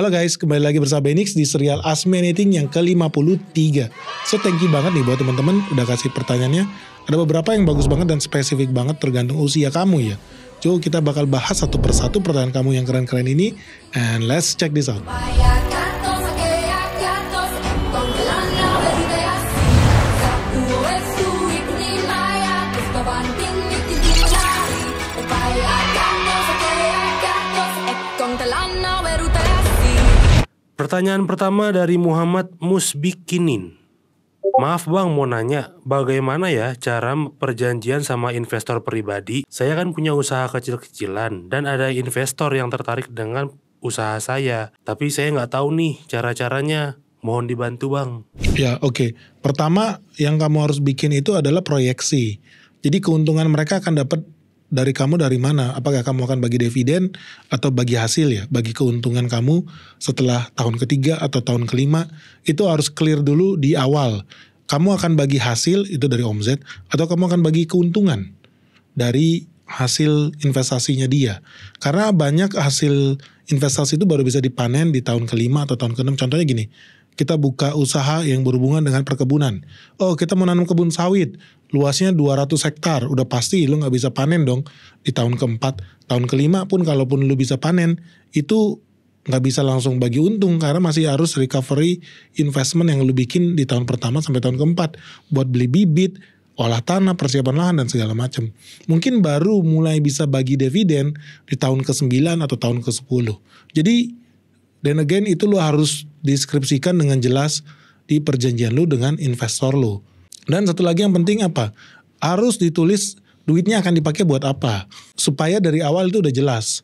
Halo guys, kembali lagi bersama Benix di serial Ask Anything yang ke-53. So thank you banget nih buat teman-teman udah kasih pertanyaannya. Ada beberapa yang bagus banget dan spesifik banget tergantung usia kamu ya. Jo, kita bakal bahas satu persatu pertanyaan kamu yang keren-keren ini and let's check this out. Bye. Pertanyaan pertama dari Muhammad Musbikinin. Maaf bang, mau nanya, bagaimana ya cara perjanjian sama investor pribadi? Saya kan punya usaha kecil-kecilan dan ada investor yang tertarik dengan usaha saya. Tapi saya nggak tahu nih cara-caranya. Mohon dibantu bang. Ya oke. Okay. Pertama yang kamu harus bikin itu adalah proyeksi. Jadi keuntungan mereka akan dapat dari kamu dari mana? Apakah kamu akan bagi dividen atau bagi hasil ya, bagi keuntungan kamu setelah tahun ketiga atau tahun kelima? Itu harus clear dulu di awal. Kamu akan bagi hasil itu dari omzet atau kamu akan bagi keuntungan dari hasil investasinya dia. Karena banyak hasil investasi itu baru bisa dipanen di tahun kelima atau tahun keenam. Contohnya gini, kita buka usaha yang berhubungan dengan perkebunan. Oh, kita mau nanam kebun sawit, luasnya 200 hektar, udah pasti lu nggak bisa panen dong di tahun keempat, tahun kelima pun kalaupun lu bisa panen, itu nggak bisa langsung bagi untung karena masih harus recovery investment yang lu bikin di tahun pertama sampai tahun keempat buat beli bibit, olah tanah, persiapan lahan dan segala macam. Mungkin baru mulai bisa bagi dividen di tahun ke-9 atau tahun ke-10. Jadi dan again itu lo harus deskripsikan dengan jelas di perjanjian lo dengan investor lo. Dan satu lagi yang penting apa? Harus ditulis duitnya akan dipakai buat apa. Supaya dari awal itu udah jelas.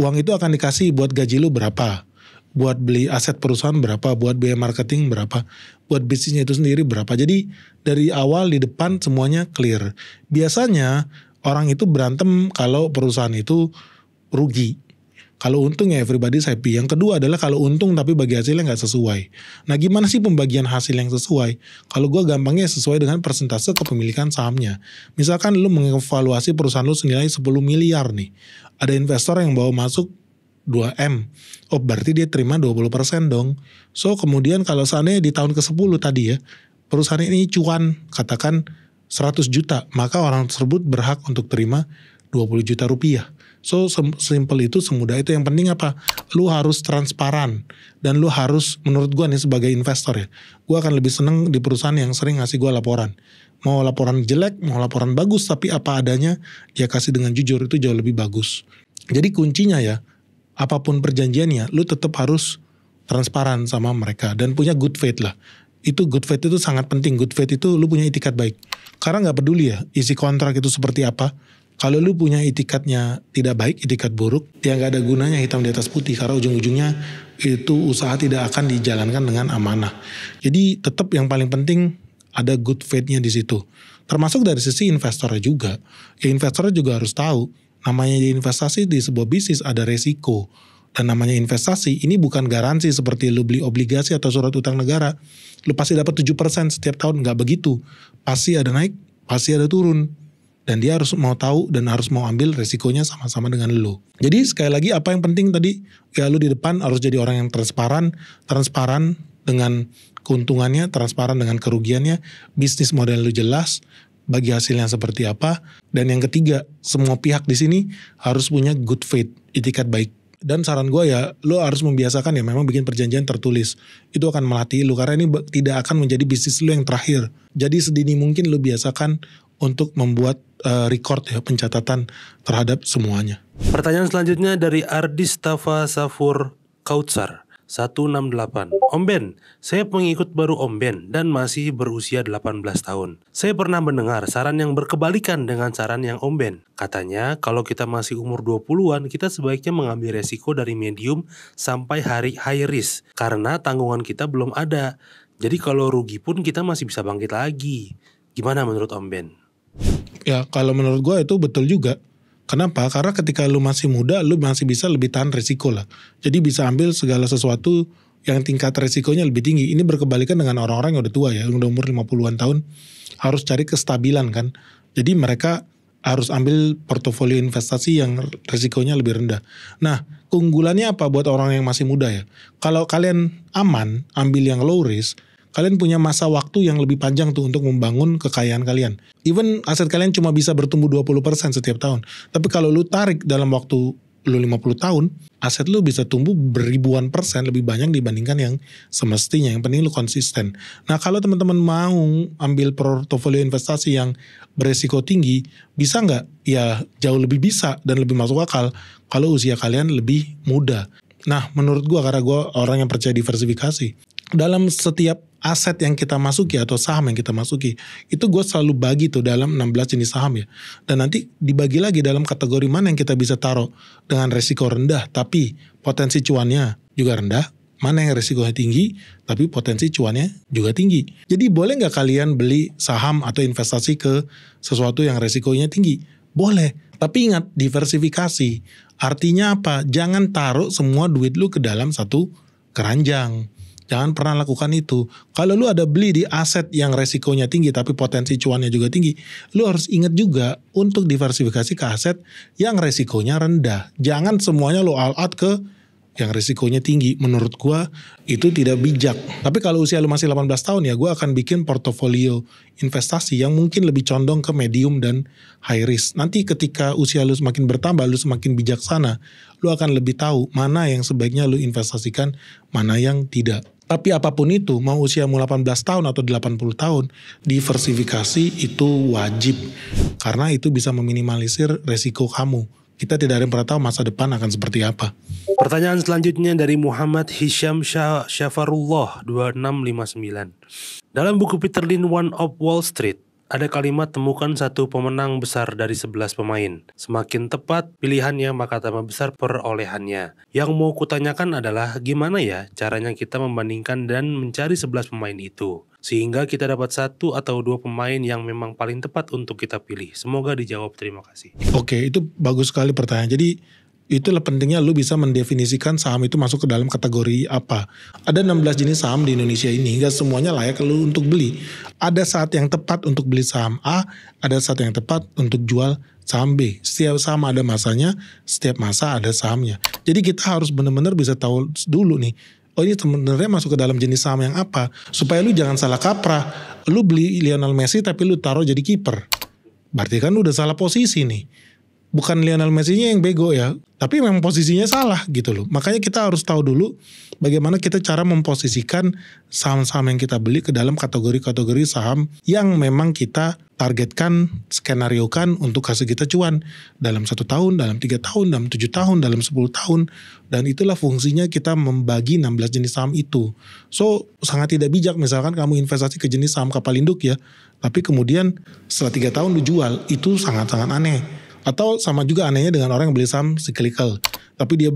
Uang itu akan dikasih buat gaji lo berapa. Buat beli aset perusahaan berapa, buat biaya marketing berapa, buat bisnisnya itu sendiri berapa. Jadi dari awal di depan semuanya clear. Biasanya orang itu berantem kalau perusahaan itu rugi kalau untung ya everybody happy. Yang kedua adalah kalau untung tapi bagi hasilnya nggak sesuai. Nah gimana sih pembagian hasil yang sesuai? Kalau gue gampangnya sesuai dengan persentase kepemilikan sahamnya. Misalkan lu mengevaluasi perusahaan lu senilai 10 miliar nih. Ada investor yang bawa masuk 2M. Oh berarti dia terima 20% dong. So kemudian kalau seandainya di tahun ke-10 tadi ya, perusahaan ini cuan katakan 100 juta, maka orang tersebut berhak untuk terima 20 juta rupiah. So simple itu semudah itu yang penting apa? Lu harus transparan dan lu harus menurut gua nih sebagai investor ya. Gua akan lebih seneng di perusahaan yang sering ngasih gua laporan. Mau laporan jelek, mau laporan bagus tapi apa adanya ya kasih dengan jujur itu jauh lebih bagus. Jadi kuncinya ya apapun perjanjiannya lu tetap harus transparan sama mereka dan punya good faith lah. Itu good faith itu sangat penting. Good faith itu lu punya etikat baik. Karena nggak peduli ya isi kontrak itu seperti apa kalau lu punya itikatnya tidak baik, itikat buruk, ya nggak ada gunanya hitam di atas putih karena ujung-ujungnya itu usaha tidak akan dijalankan dengan amanah. Jadi tetap yang paling penting ada good faith-nya di situ. Termasuk dari sisi investor juga. Ya investornya juga harus tahu namanya di investasi di sebuah bisnis ada resiko dan namanya investasi ini bukan garansi seperti lu beli obligasi atau surat utang negara lu pasti dapat 7% setiap tahun nggak begitu pasti ada naik pasti ada turun dan dia harus mau tahu dan harus mau ambil resikonya sama-sama dengan lu. Jadi sekali lagi apa yang penting tadi ya lu di depan harus jadi orang yang transparan, transparan dengan keuntungannya, transparan dengan kerugiannya, bisnis model lu jelas, bagi hasilnya seperti apa, dan yang ketiga semua pihak di sini harus punya good faith, itikat baik dan saran gue ya lo harus membiasakan ya memang bikin perjanjian tertulis itu akan melatih lo karena ini tidak akan menjadi bisnis lo yang terakhir jadi sedini mungkin lo biasakan untuk membuat uh, record ya pencatatan terhadap semuanya. Pertanyaan selanjutnya dari Ardi Stafa Safur Kautsar. 168. Om Ben, saya pengikut baru Om Ben dan masih berusia 18 tahun. Saya pernah mendengar saran yang berkebalikan dengan saran yang Om Ben. Katanya, kalau kita masih umur 20-an, kita sebaiknya mengambil resiko dari medium sampai hari high risk karena tanggungan kita belum ada. Jadi kalau rugi pun kita masih bisa bangkit lagi. Gimana menurut Om Ben? Ya kalau menurut gue itu betul juga. Kenapa? Karena ketika lu masih muda, lu masih bisa lebih tahan resiko lah. Jadi bisa ambil segala sesuatu yang tingkat risikonya lebih tinggi. Ini berkebalikan dengan orang-orang yang udah tua ya, yang udah umur 50-an tahun, harus cari kestabilan kan. Jadi mereka harus ambil portofolio investasi yang risikonya lebih rendah. Nah, keunggulannya apa buat orang yang masih muda ya? Kalau kalian aman, ambil yang low risk, kalian punya masa waktu yang lebih panjang tuh untuk membangun kekayaan kalian. Even aset kalian cuma bisa bertumbuh 20% setiap tahun. Tapi kalau lu tarik dalam waktu lu 50 tahun, aset lu bisa tumbuh beribuan persen lebih banyak dibandingkan yang semestinya. Yang penting lu konsisten. Nah kalau teman-teman mau ambil portofolio investasi yang beresiko tinggi, bisa nggak? Ya jauh lebih bisa dan lebih masuk akal kalau usia kalian lebih muda. Nah menurut gua karena gua orang yang percaya diversifikasi. Dalam setiap aset yang kita masuki atau saham yang kita masuki itu gue selalu bagi tuh dalam 16 jenis saham ya dan nanti dibagi lagi dalam kategori mana yang kita bisa taruh dengan resiko rendah tapi potensi cuannya juga rendah mana yang resikonya tinggi tapi potensi cuannya juga tinggi jadi boleh nggak kalian beli saham atau investasi ke sesuatu yang resikonya tinggi boleh tapi ingat diversifikasi artinya apa jangan taruh semua duit lu ke dalam satu keranjang Jangan pernah lakukan itu. Kalau lu ada beli di aset yang resikonya tinggi tapi potensi cuannya juga tinggi, lu harus ingat juga untuk diversifikasi ke aset yang resikonya rendah. Jangan semuanya lu all out ke yang resikonya tinggi menurut gua itu tidak bijak. Tapi kalau usia lu masih 18 tahun ya gua akan bikin portofolio investasi yang mungkin lebih condong ke medium dan high risk. Nanti ketika usia lu semakin bertambah, lu semakin bijaksana, lu akan lebih tahu mana yang sebaiknya lu investasikan, mana yang tidak. Tapi apapun itu, mau usiamu 18 tahun atau 80 tahun, diversifikasi itu wajib. Karena itu bisa meminimalisir resiko kamu. Kita tidak ada yang pernah tahu masa depan akan seperti apa. Pertanyaan selanjutnya dari Muhammad Hisham Syafarullah 2659. Dalam buku Peter Lin One of Wall Street, ada kalimat temukan satu pemenang besar dari 11 pemain. Semakin tepat pilihannya maka tambah besar perolehannya. Yang mau kutanyakan adalah gimana ya caranya kita membandingkan dan mencari 11 pemain itu. Sehingga kita dapat satu atau dua pemain yang memang paling tepat untuk kita pilih. Semoga dijawab. Terima kasih. Oke, itu bagus sekali pertanyaan. Jadi itulah pentingnya lu bisa mendefinisikan saham itu masuk ke dalam kategori apa. Ada 16 jenis saham di Indonesia ini, hingga semuanya layak lu untuk beli. Ada saat yang tepat untuk beli saham A, ada saat yang tepat untuk jual saham B. Setiap saham ada masanya, setiap masa ada sahamnya. Jadi kita harus benar-benar bisa tahu dulu nih, oh ini sebenarnya masuk ke dalam jenis saham yang apa, supaya lu jangan salah kaprah. Lu beli Lionel Messi tapi lu taruh jadi kiper. Berarti kan lu udah salah posisi nih bukan Lionel Messi-nya yang bego ya, tapi memang posisinya salah gitu loh. Makanya kita harus tahu dulu bagaimana kita cara memposisikan saham-saham yang kita beli ke dalam kategori-kategori saham yang memang kita targetkan, skenario kan untuk hasil kita cuan dalam satu tahun, dalam tiga tahun, dalam tujuh tahun, dalam sepuluh tahun, dan itulah fungsinya kita membagi 16 jenis saham itu. So sangat tidak bijak misalkan kamu investasi ke jenis saham kapal induk ya, tapi kemudian setelah tiga tahun dijual itu sangat-sangat aneh atau sama juga anehnya dengan orang yang beli saham cyclical. Tapi dia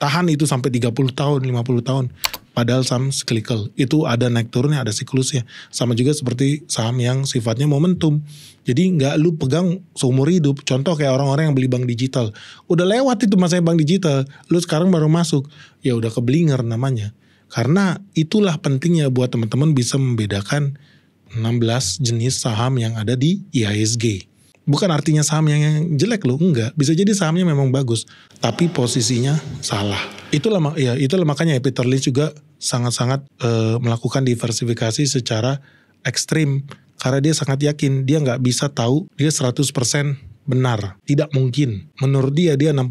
tahan itu sampai 30 tahun, 50 tahun. Padahal saham cyclical. Itu ada naik turunnya, ada siklusnya. Sama juga seperti saham yang sifatnya momentum. Jadi nggak lu pegang seumur hidup. Contoh kayak orang-orang yang beli bank digital. Udah lewat itu masanya bank digital. Lu sekarang baru masuk. Ya udah keblinger namanya. Karena itulah pentingnya buat teman-teman bisa membedakan 16 jenis saham yang ada di IHSG bukan artinya saham yang, jelek loh enggak bisa jadi sahamnya memang bagus tapi posisinya salah itulah ya itulah makanya ya Peter Lynch juga sangat-sangat e, melakukan diversifikasi secara ekstrim karena dia sangat yakin dia nggak bisa tahu dia 100% benar tidak mungkin menurut dia dia 60%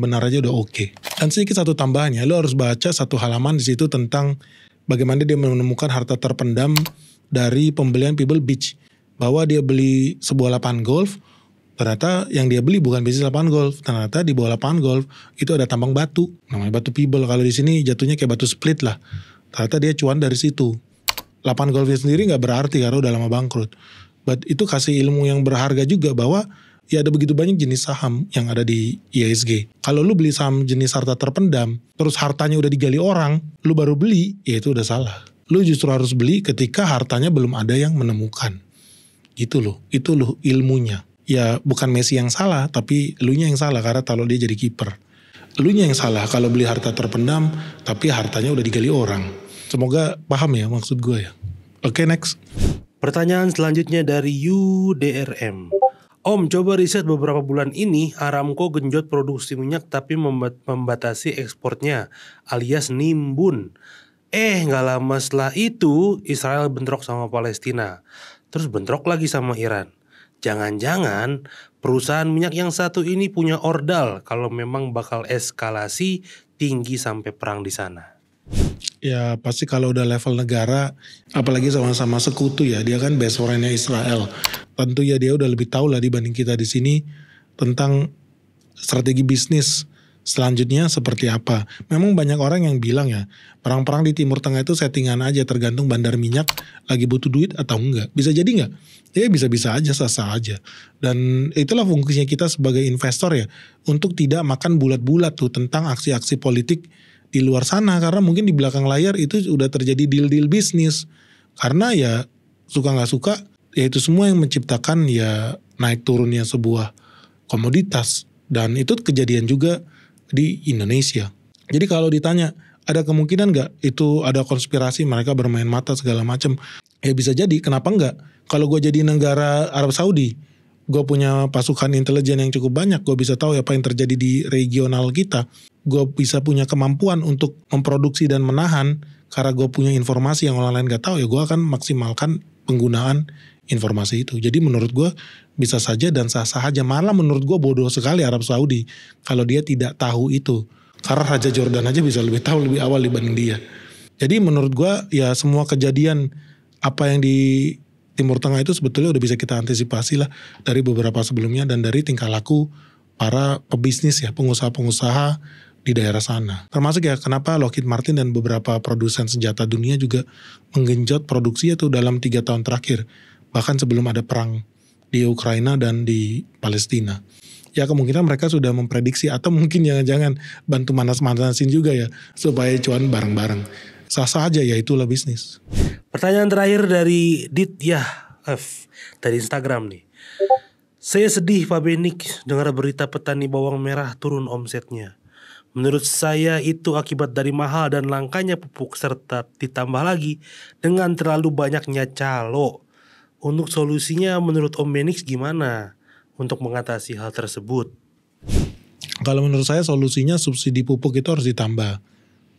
benar aja udah oke okay. dan sedikit satu tambahannya lo harus baca satu halaman di situ tentang bagaimana dia menemukan harta terpendam dari pembelian Pebble Beach bahwa dia beli sebuah lapangan golf ternyata yang dia beli bukan bisnis lapangan golf ternyata di bawah lapangan golf itu ada tambang batu namanya batu pibel kalau di sini jatuhnya kayak batu split lah ternyata dia cuan dari situ lapangan golfnya sendiri nggak berarti karena udah lama bangkrut but itu kasih ilmu yang berharga juga bahwa ya ada begitu banyak jenis saham yang ada di ISG kalau lu beli saham jenis harta terpendam terus hartanya udah digali orang lu baru beli ya itu udah salah lu justru harus beli ketika hartanya belum ada yang menemukan itu loh, itu loh ilmunya. Ya bukan Messi yang salah, tapi lu nya yang salah karena kalau dia jadi kiper. nya yang salah kalau beli harta terpendam, tapi hartanya udah digali orang. Semoga paham ya maksud gue ya. Oke okay, next. Pertanyaan selanjutnya dari UDRM. Om, coba riset beberapa bulan ini Aramco genjot produksi minyak tapi membatasi ekspornya alias nimbun. Eh, nggak lama setelah itu Israel bentrok sama Palestina terus bentrok lagi sama Iran. Jangan-jangan perusahaan minyak yang satu ini punya ordal kalau memang bakal eskalasi tinggi sampai perang di sana. Ya pasti kalau udah level negara, apalagi sama-sama sekutu ya, dia kan best friendnya Israel. Tentu ya dia udah lebih tahu lah dibanding kita di sini tentang strategi bisnis selanjutnya seperti apa. Memang banyak orang yang bilang ya, perang-perang di Timur Tengah itu settingan aja tergantung bandar minyak lagi butuh duit atau enggak. Bisa jadi enggak? Ya bisa-bisa aja, sasa aja. Dan itulah fungsinya kita sebagai investor ya, untuk tidak makan bulat-bulat tuh tentang aksi-aksi politik di luar sana. Karena mungkin di belakang layar itu udah terjadi deal-deal bisnis. Karena ya suka nggak suka, ya itu semua yang menciptakan ya naik turunnya sebuah komoditas. Dan itu kejadian juga di Indonesia. Jadi kalau ditanya ada kemungkinan nggak itu ada konspirasi mereka bermain mata segala macam, ya bisa jadi. Kenapa nggak? Kalau gue jadi negara Arab Saudi, gue punya pasukan intelijen yang cukup banyak, gue bisa tahu ya apa yang terjadi di regional kita. Gue bisa punya kemampuan untuk memproduksi dan menahan karena gue punya informasi yang orang lain gak tahu ya gue akan maksimalkan penggunaan informasi itu. Jadi menurut gue bisa saja dan sah-sah aja. Malah menurut gue bodoh sekali Arab Saudi kalau dia tidak tahu itu. Karena Raja Jordan aja bisa lebih tahu lebih awal dibanding dia. Jadi menurut gue ya semua kejadian apa yang di Timur Tengah itu sebetulnya udah bisa kita antisipasi lah dari beberapa sebelumnya dan dari tingkah laku para pebisnis ya, pengusaha-pengusaha di daerah sana. Termasuk ya kenapa Lockheed Martin dan beberapa produsen senjata dunia juga menggenjot produksi itu dalam tiga tahun terakhir, bahkan sebelum ada perang di Ukraina dan di Palestina. Ya kemungkinan mereka sudah memprediksi atau mungkin jangan-jangan ya, bantu manas-manasin juga ya supaya cuan bareng-bareng. Sah-sah aja ya itulah bisnis. Pertanyaan terakhir dari Dit Dityah F dari Instagram nih. Saya sedih Pak Benik dengar berita petani bawang merah turun omsetnya. Menurut saya itu akibat dari mahal dan langkanya pupuk serta ditambah lagi dengan terlalu banyaknya calo. Untuk solusinya menurut Om Benix gimana untuk mengatasi hal tersebut? Kalau menurut saya solusinya subsidi pupuk itu harus ditambah.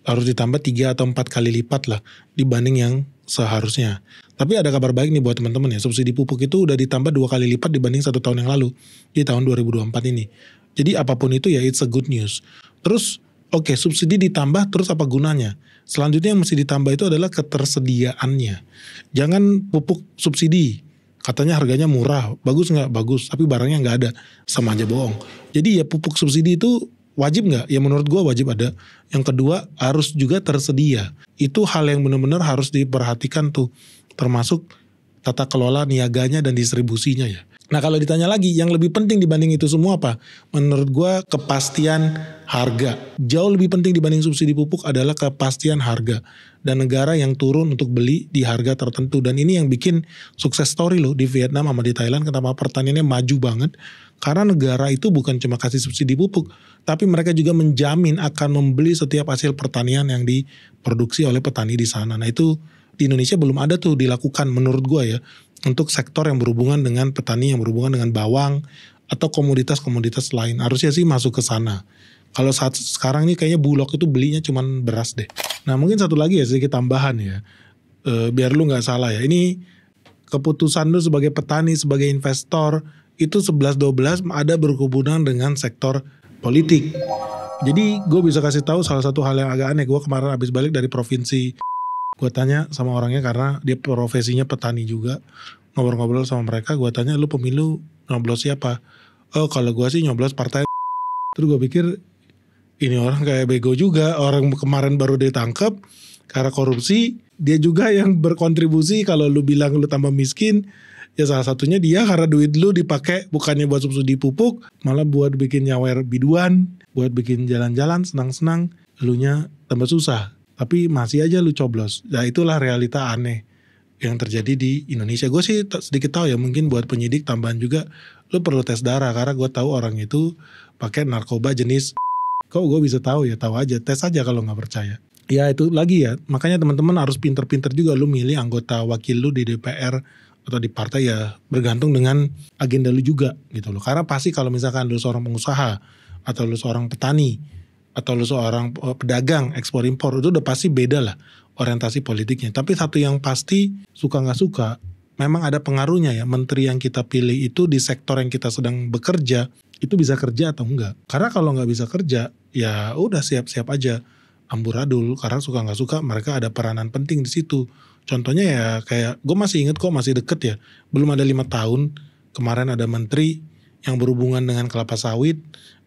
Harus ditambah 3 atau 4 kali lipat lah dibanding yang seharusnya. Tapi ada kabar baik nih buat teman-teman ya, subsidi pupuk itu udah ditambah dua kali lipat dibanding satu tahun yang lalu di tahun 2024 ini. Jadi apapun itu ya it's a good news. Terus oke okay, subsidi ditambah terus apa gunanya? Selanjutnya yang mesti ditambah itu adalah ketersediaannya. Jangan pupuk subsidi katanya harganya murah, bagus nggak bagus, tapi barangnya nggak ada, sama aja bohong. Jadi ya pupuk subsidi itu wajib nggak? Ya menurut gue wajib ada. Yang kedua harus juga tersedia. Itu hal yang benar-benar harus diperhatikan tuh, termasuk tata kelola niaganya dan distribusinya ya. Nah kalau ditanya lagi, yang lebih penting dibanding itu semua apa? Menurut gue kepastian harga. Jauh lebih penting dibanding subsidi pupuk adalah kepastian harga. Dan negara yang turun untuk beli di harga tertentu. Dan ini yang bikin sukses story loh di Vietnam sama di Thailand. Kenapa pertaniannya maju banget. Karena negara itu bukan cuma kasih subsidi pupuk. Tapi mereka juga menjamin akan membeli setiap hasil pertanian yang diproduksi oleh petani di sana. Nah itu di Indonesia belum ada tuh dilakukan menurut gue ya untuk sektor yang berhubungan dengan petani yang berhubungan dengan bawang atau komoditas-komoditas lain. Harusnya sih masuk ke sana. Kalau saat sekarang ini kayaknya Bulog itu belinya cuman beras deh. Nah mungkin satu lagi ya sedikit tambahan ya, e, biar lu nggak salah ya. Ini keputusan lu sebagai petani, sebagai investor itu 11-12 ada berhubungan dengan sektor politik. Jadi gue bisa kasih tahu salah satu hal yang agak aneh. Gue kemarin habis balik dari provinsi gue tanya sama orangnya karena dia profesinya petani juga ngobrol-ngobrol sama mereka gue tanya lu pemilu nyoblos siapa oh kalau gue sih nyoblos partai terus gue pikir ini orang kayak bego juga orang kemarin baru ditangkap karena korupsi dia juga yang berkontribusi kalau lu bilang lu tambah miskin ya salah satunya dia karena duit lu dipakai bukannya buat subsidi pupuk malah buat bikin nyawer biduan buat bikin jalan-jalan senang-senang elunya tambah susah tapi masih aja lu coblos. Ya nah, itulah realita aneh yang terjadi di Indonesia. Gue sih sedikit tahu ya mungkin buat penyidik tambahan juga lu perlu tes darah karena gue tahu orang itu pakai narkoba jenis kok gue bisa tahu ya tahu aja tes aja kalau nggak percaya ya itu lagi ya makanya teman-teman harus pinter-pinter juga lu milih anggota wakil lu di DPR atau di partai ya bergantung dengan agenda lu juga gitu loh karena pasti kalau misalkan lu seorang pengusaha atau lu seorang petani atau lu seorang eh, pedagang ekspor impor itu udah pasti beda lah orientasi politiknya. Tapi satu yang pasti suka nggak suka memang ada pengaruhnya ya menteri yang kita pilih itu di sektor yang kita sedang bekerja itu bisa kerja atau enggak. Karena kalau nggak bisa kerja ya udah siap-siap aja amburadul karena suka nggak suka mereka ada peranan penting di situ. Contohnya ya kayak gue masih inget kok masih deket ya belum ada lima tahun kemarin ada menteri yang berhubungan dengan kelapa sawit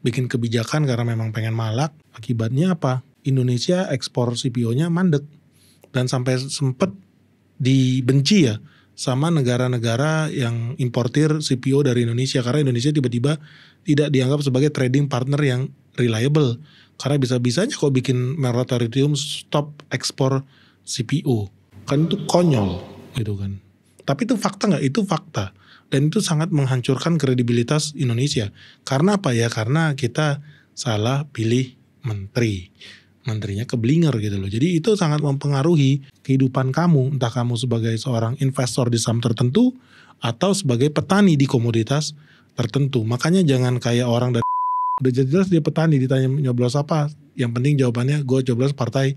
bikin kebijakan karena memang pengen malak. Akibatnya apa? Indonesia ekspor CPO-nya mandek dan sampai sempet dibenci ya sama negara-negara yang importir CPO dari Indonesia karena Indonesia tiba-tiba tidak dianggap sebagai trading partner yang reliable karena bisa-bisanya kok bikin moratorium stop ekspor CPO kan itu konyol gitu kan tapi itu fakta nggak itu fakta dan itu sangat menghancurkan kredibilitas Indonesia. Karena apa ya? Karena kita salah pilih menteri. Menterinya keblinger gitu loh. Jadi itu sangat mempengaruhi kehidupan kamu, entah kamu sebagai seorang investor di saham tertentu atau sebagai petani di komoditas tertentu. Makanya jangan kayak orang dari udah jelas dia petani ditanya nyoblos apa. Yang penting jawabannya gue coblos partai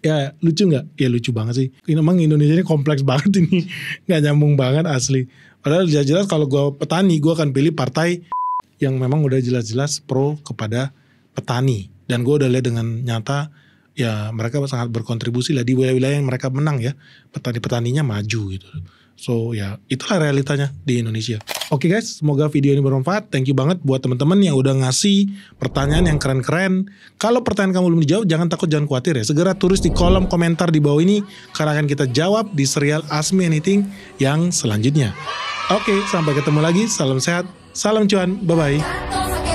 ya lucu nggak ya lucu banget sih Ini emang Indonesia ini kompleks banget ini nggak nyambung banget asli padahal jelas-jelas kalau gue petani gue akan pilih partai yang memang udah jelas-jelas pro kepada petani dan gue udah lihat dengan nyata ya mereka sangat berkontribusi lah di wilayah-wilayah yang mereka menang ya petani-petaninya maju gitu So ya itulah realitanya di Indonesia. Oke okay guys, semoga video ini bermanfaat. Thank you banget buat teman-teman yang udah ngasih pertanyaan yang keren-keren. Kalau pertanyaan kamu belum dijawab, jangan takut, jangan khawatir ya. Segera tulis di kolom komentar di bawah ini karena akan kita jawab di serial Ask Me Anything yang selanjutnya. Oke, okay, sampai ketemu lagi. Salam sehat, salam cuan, bye-bye.